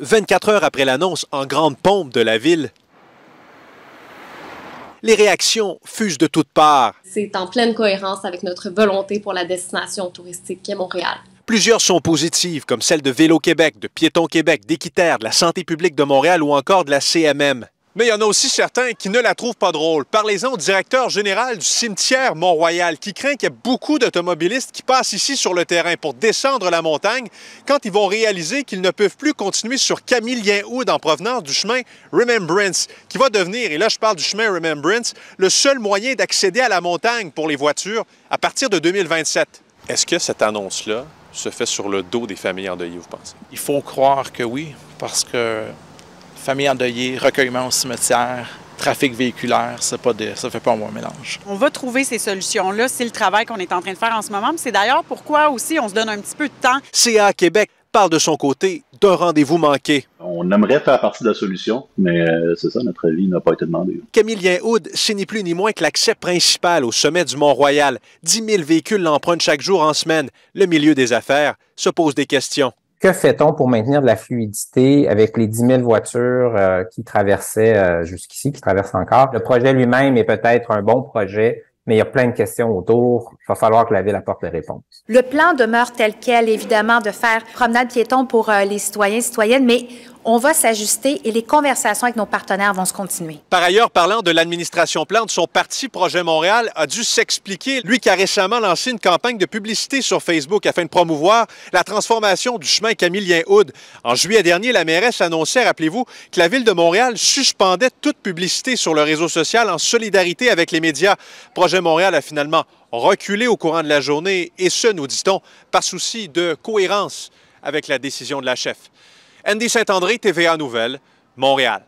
24 heures après l'annonce en grande pompe de la ville, les réactions fusent de toutes parts. C'est en pleine cohérence avec notre volonté pour la destination touristique est Montréal. Plusieurs sont positives, comme celle de Vélo Québec, de Piéton Québec, d'Équiterre, de la Santé publique de Montréal ou encore de la CMM. Mais il y en a aussi certains qui ne la trouvent pas drôle. Parlez-en au directeur général du cimetière Mont-Royal, qui craint qu'il y ait beaucoup d'automobilistes qui passent ici sur le terrain pour descendre la montagne quand ils vont réaliser qu'ils ne peuvent plus continuer sur camillien ou en provenance du chemin Remembrance, qui va devenir, et là je parle du chemin Remembrance, le seul moyen d'accéder à la montagne pour les voitures à partir de 2027. Est-ce que cette annonce-là se fait sur le dos des familles endeuillées, vous pensez? Il faut croire que oui, parce que famille endeuillée, recueillement au cimetière, trafic véhiculaire, c'est pas ça fait pas un bon mélange. On va trouver ces solutions-là, c'est le travail qu'on est en train de faire en ce moment, c'est d'ailleurs pourquoi aussi on se donne un petit peu de temps. CA Québec parle de son côté d'un rendez-vous manqué. On aimerait faire partie de la solution, mais euh, c'est ça, notre avis n'a pas été demandé. Camille Houd, c'est ni plus ni moins que l'accès principal au sommet du Mont-Royal. 10 000 véhicules l'empruntent chaque jour en semaine. Le milieu des affaires se pose des questions que fait-on pour maintenir de la fluidité avec les 10 000 voitures euh, qui traversaient euh, jusqu'ici, qui traversent encore? Le projet lui-même est peut-être un bon projet, mais il y a plein de questions autour. Il va falloir que la ville apporte les réponses. Le plan demeure tel quel, évidemment, de faire promenade piéton pour euh, les citoyens et citoyennes, mais on va s'ajuster et les conversations avec nos partenaires vont se continuer. Par ailleurs, parlant de l'administration Plante, son parti Projet Montréal a dû s'expliquer, lui qui a récemment lancé une campagne de publicité sur Facebook afin de promouvoir la transformation du chemin camillien houd En juillet dernier, la mairesse annonçait, rappelez-vous, que la ville de Montréal suspendait toute publicité sur le réseau social en solidarité avec les médias. Projet Montréal a finalement reculé au courant de la journée et ce, nous dit-on, par souci de cohérence avec la décision de la chef. Andy Saint-André, TVA Nouvelle, Montréal.